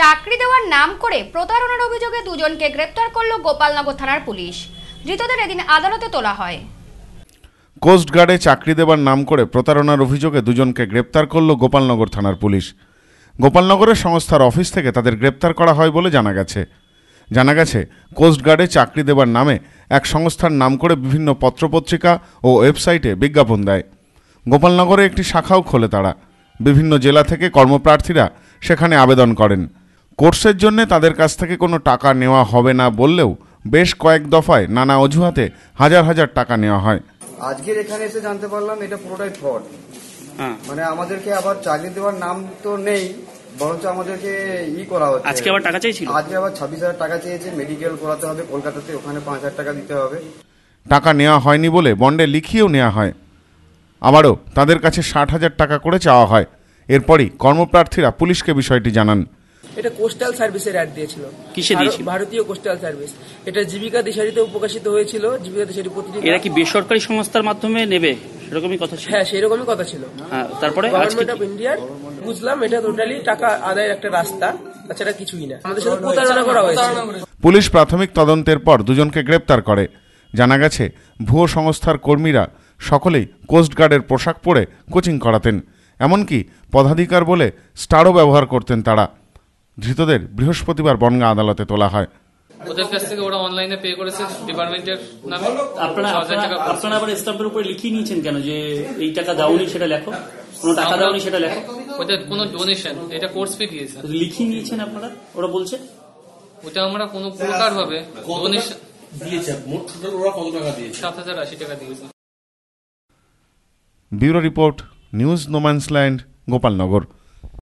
চাকরি দেওয়ার নাম করে প্রতারণার অভিযোগে দুজনকে গ্রেপ্তার করল গোপালনগর থানার পুলিশ ধৃতদের এদিন আদালতে তোলা হয় কোস্টগার্ডে চাকরি দেওয়ার নাম করে প্রতারণার অভিযোগে দুজনকে গ্রেপ্তার করল গোপালনগর থানার পুলিশ গোপালনগরের সংস্থার অফিস থেকে তাদের গ্রেপ্তার করা হয় বলে জানা গেছে জানা গেছে কোস্টগার্ডে চাকরি দেবার নামে এক সংস্থার নাম করে বিভিন্ন পত্রপত্রিকা ও ওয়েবসাইটে বিজ্ঞাপন দেয় গোপালনগরে একটি শাখাও খোলে তারা বিভিন্ন জেলা থেকে কর্মপ্রার্থীরা সেখানে আবেদন করেন কোর্সের জন্য তাদের কাছ থেকে কোনো টাকা নেওয়া হবে না বললেও বেশ কয়েক দফায় নানা অজুহাতে হাজার হাজার টাকা নেওয়া হয় আজকের এখানে এসে জানতে পারলাম এটা পুরোটাই ফ্রড হ্যাঁ। মানে আমাদেরকে আবার চাকরি দেওয়ার নাম তো নেই বরঞ্চ আমাদেরকে ই করা হচ্ছে আজকে আবার টাকা চাইছিল আজকে আবার ছাব্বিশ হাজার টাকা চেয়েছে মেডিকেল করাতে হবে কলকাতাতে ওখানে পাঁচ হাজার টাকা দিতে হবে টাকা নেওয়া হয়নি বলে বন্ডে লিখিয়েও নেওয়া হয় আবারও তাদের কাছে ষাট হাজার টাকা করে চাওয়া হয় এরপরই কর্মপ্রার্থীরা পুলিশকে বিষয়টি জানান এটা কোস্টাল সার্ভিসের অ্যাড দিয়েছিল কিসে ভারতীয় কোস্টাল সার্ভিস এটা জীবিকা দিশারিতে প্রকাশিত হয়েছিল জীবিকা দিশারি পত্রিকা এরা কি বেসরকারি সংস্থার মাধ্যমে নেবে সেরকমই কথা হ্যাঁ সেরকমই কথা ছিল হ্যাঁ, তারপরে গভর্নমেন্ট অফ ইন্ডিয়ার বুঝলাম এটা টোটালি টাকা আদায়ের একটা রাস্তা তাছাড়া কিছুই না আমাদের সাথে প্রতারণা করা হয়েছে পুলিশ প্রাথমিক তদন্তের পর দুজনকে গ্রেপ্তার করে জানা গেছে ভুয়ো সংস্থার কর্মীরা সকলেই কোস্টগার্ডের পোশাক পরে কোচিং করাতেন এমনকি পদাধিকার বলে স্টারও ব্যবহার করতেন তারা ধৃতদের বৃহস্পতিবার বনগা আদালতে তোলা হয় ওদের কাছ থেকে ওরা অনলাইনে পে করেছে ডিপার্টমেন্টের আপনারা আবার উপরে লিখিয়ে নিয়েছেন কেন যে এই টাকা দাওনি সেটা লেখো টাকা দাওনি সেটা ওটা কোনো ডোনেশন এটা কোর্স লিখিয়ে নিয়েছেন আপনারা ওরা ওটা আমরা কোনো bureau report news no man's land Gopalnagar